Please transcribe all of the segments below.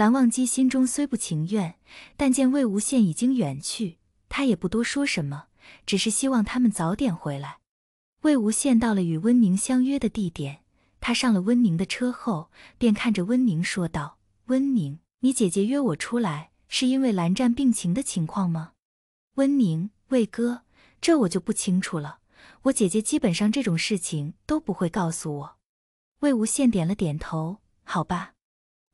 蓝忘机心中虽不情愿，但见魏无羡已经远去，他也不多说什么，只是希望他们早点回来。魏无羡到了与温宁相约的地点，他上了温宁的车后，便看着温宁说道：“温宁，你姐姐约我出来，是因为蓝湛病情的情况吗？”温宁，魏哥，这我就不清楚了。我姐姐基本上这种事情都不会告诉我。魏无羡点了点头：“好吧。”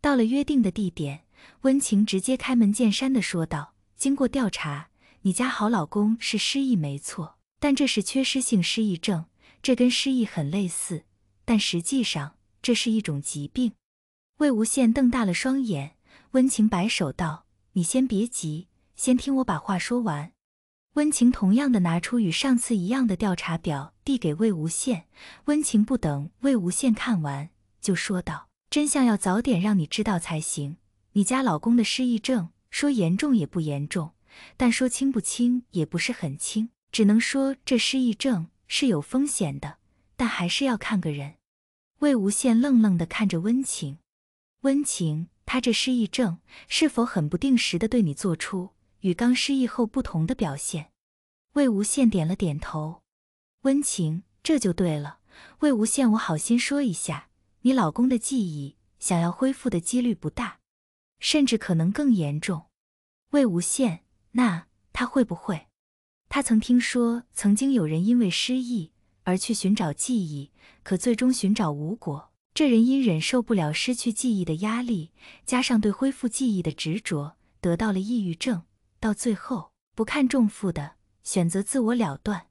到了约定的地点，温情直接开门见山的说道：“经过调查，你家好老公是失忆，没错，但这是缺失性失忆症，这跟失忆很类似，但实际上这是一种疾病。”魏无羡瞪大了双眼。温情摆手道：“你先别急，先听我把话说完。”温情同样的拿出与上次一样的调查表递给魏无羡。温情不等魏无羡看完，就说道。真相要早点让你知道才行。你家老公的失忆症，说严重也不严重，但说轻不轻也不是很轻，只能说这失忆症是有风险的，但还是要看个人。魏无羡愣愣地看着温情，温情，他这失忆症是否很不定时的对你做出与刚失忆后不同的表现？魏无羡点了点头。温情，这就对了。魏无羡，我好心说一下。你老公的记忆想要恢复的几率不大，甚至可能更严重。魏无羡，那他会不会？他曾听说，曾经有人因为失忆而去寻找记忆，可最终寻找无果。这人因忍受不了失去记忆的压力，加上对恢复记忆的执着，得到了抑郁症，到最后不堪重负的选择自我了断。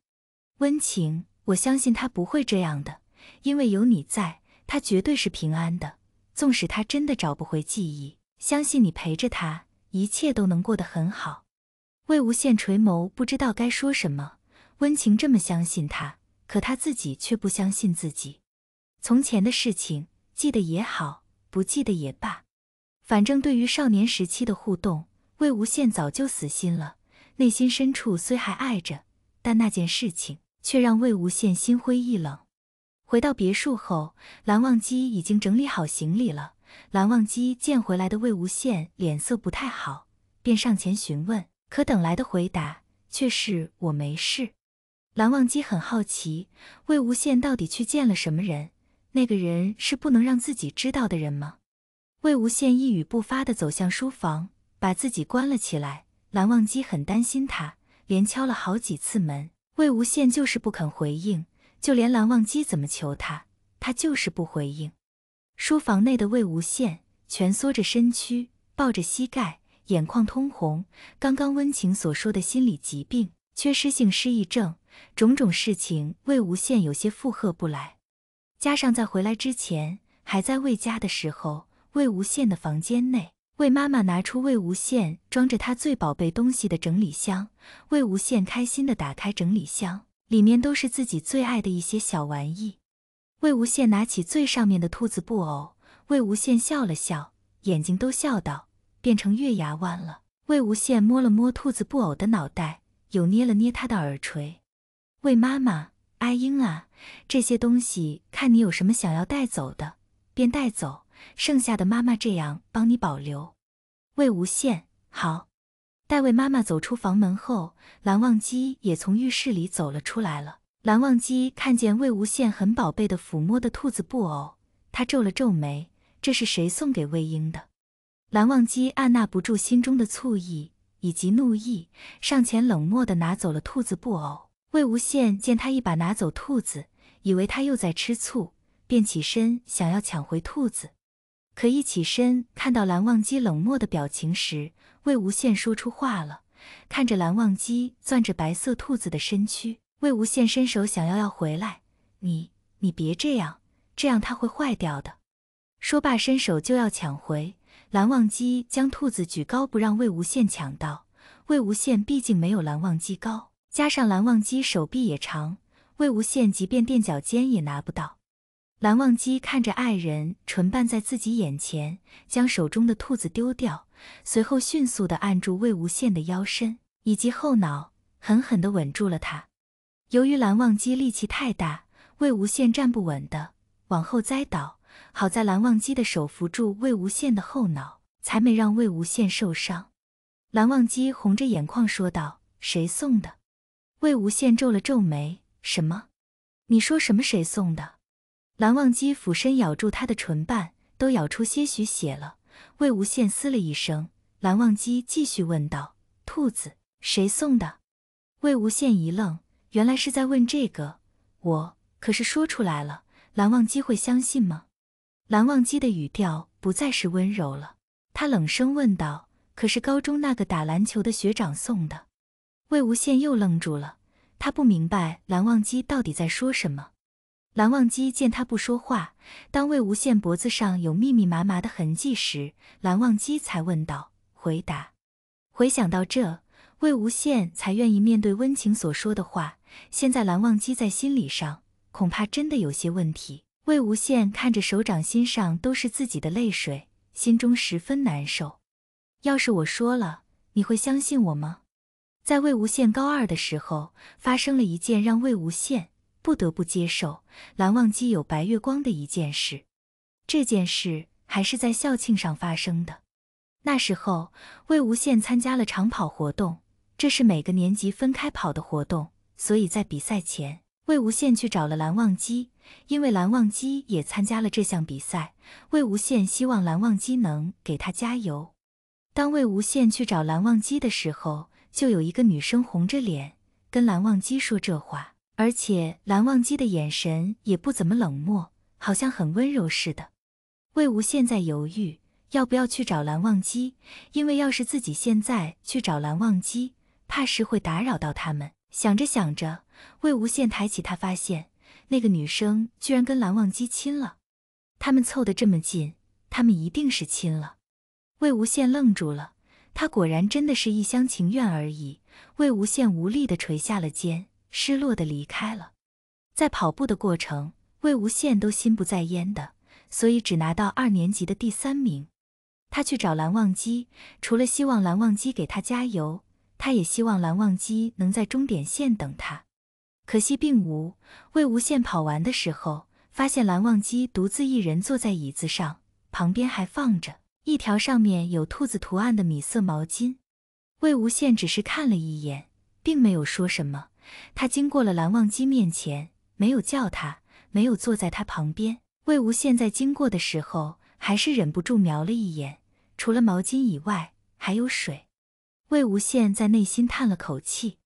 温情，我相信他不会这样的，因为有你在。他绝对是平安的，纵使他真的找不回记忆，相信你陪着他，一切都能过得很好。魏无羡垂眸，不知道该说什么。温情这么相信他，可他自己却不相信自己。从前的事情，记得也好，不记得也罢，反正对于少年时期的互动，魏无羡早就死心了。内心深处虽还爱着，但那件事情却让魏无羡心灰意冷。回到别墅后，蓝忘机已经整理好行李了。蓝忘机见回来的魏无羡脸色不太好，便上前询问，可等来的回答却是“我没事”。蓝忘机很好奇，魏无羡到底去见了什么人？那个人是不能让自己知道的人吗？魏无羡一语不发地走向书房，把自己关了起来。蓝忘机很担心他，连敲了好几次门，魏无羡就是不肯回应。就连蓝忘机怎么求他，他就是不回应。书房内的魏无羡蜷缩着身躯，抱着膝盖，眼眶通红。刚刚温情所说的心理疾病、缺失性失忆症种种事情，魏无羡有些负荷不来。加上在回来之前还在魏家的时候，魏无羡的房间内，魏妈妈拿出魏无羡装着他最宝贝东西的整理箱，魏无羡开心的打开整理箱。里面都是自己最爱的一些小玩意。魏无羡拿起最上面的兔子布偶，魏无羡笑了笑，眼睛都笑到变成月牙弯了。魏无羡摸了摸兔子布偶的脑袋，又捏了捏它的耳垂。魏妈妈，阿英啊，这些东西看你有什么想要带走的，便带走；剩下的妈妈这样帮你保留。魏无羡，好。待魏妈妈走出房门后，蓝忘机也从浴室里走了出来了。蓝忘机看见魏无羡很宝贝的抚摸的兔子布偶，他皱了皱眉，这是谁送给魏婴的？蓝忘机按捺不住心中的醋意以及怒意，上前冷漠的拿走了兔子布偶。魏无羡见他一把拿走兔子，以为他又在吃醋，便起身想要抢回兔子。可一起身，看到蓝忘机冷漠的表情时，魏无羡说出话了。看着蓝忘机攥着白色兔子的身躯，魏无羡伸手想要要回来。你你别这样，这样它会坏掉的。说罢，伸手就要抢回。蓝忘机将兔子举高，不让魏无羡抢到。魏无羡毕竟没有蓝忘机高，加上蓝忘机手臂也长，魏无羡即便垫脚尖也拿不到。蓝忘机看着爱人唇瓣在自己眼前，将手中的兔子丢掉，随后迅速地按住魏无羡的腰身以及后脑，狠狠地吻住了他。由于蓝忘机力气太大，魏无羡站不稳的往后栽倒，好在蓝忘机的手扶住魏无羡的后脑，才没让魏无羡受伤。蓝忘机红着眼眶说道：“谁送的？”魏无羡皱了皱眉：“什么？你说什么？谁送的？”蓝忘机俯身咬住他的唇瓣，都咬出些许血了。魏无羡嘶了一声，蓝忘机继续问道：“兔子谁送的？”魏无羡一愣，原来是在问这个。我可是说出来了，蓝忘机会相信吗？蓝忘机的语调不再是温柔了，他冷声问道：“可是高中那个打篮球的学长送的？”魏无羡又愣住了，他不明白蓝忘机到底在说什么。蓝忘机见他不说话，当魏无羡脖子上有密密麻麻的痕迹时，蓝忘机才问道：“回答。”回想到这，魏无羡才愿意面对温情所说的话。现在蓝忘机在心理上恐怕真的有些问题。魏无羡看着手掌心上都是自己的泪水，心中十分难受。要是我说了，你会相信我吗？在魏无羡高二的时候，发生了一件让魏无羡。不得不接受蓝忘机有白月光的一件事，这件事还是在校庆上发生的。那时候，魏无羡参加了长跑活动，这是每个年级分开跑的活动，所以在比赛前，魏无羡去找了蓝忘机，因为蓝忘机也参加了这项比赛。魏无羡希望蓝忘机能给他加油。当魏无羡去找蓝忘机的时候，就有一个女生红着脸跟蓝忘机说这话。而且蓝忘机的眼神也不怎么冷漠，好像很温柔似的。魏无羡在犹豫要不要去找蓝忘机，因为要是自己现在去找蓝忘机，怕是会打扰到他们。想着想着，魏无羡抬起他，发现那个女生居然跟蓝忘机亲了。他们凑得这么近，他们一定是亲了。魏无羡愣住了，他果然真的是一厢情愿而已。魏无羡无力地垂下了肩。失落的离开了，在跑步的过程，魏无羡都心不在焉的，所以只拿到二年级的第三名。他去找蓝忘机，除了希望蓝忘机给他加油，他也希望蓝忘机能在终点线等他。可惜并无。魏无羡跑完的时候，发现蓝忘机独自一人坐在椅子上，旁边还放着一条上面有兔子图案的米色毛巾。魏无羡只是看了一眼，并没有说什么。他经过了蓝忘机面前，没有叫他，没有坐在他旁边。魏无羡在经过的时候，还是忍不住瞄了一眼，除了毛巾以外，还有水。魏无羡在内心叹了口气。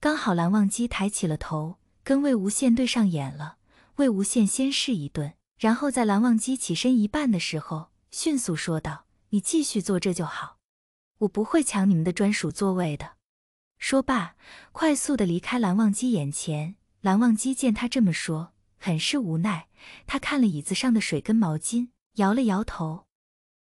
刚好蓝忘机抬起了头，跟魏无羡对上眼了。魏无羡先是一顿，然后在蓝忘机起身一半的时候，迅速说道：“你继续坐这就好，我不会抢你们的专属座位的。”说罢，快速的离开蓝忘机眼前。蓝忘机见他这么说，很是无奈。他看了椅子上的水跟毛巾，摇了摇头。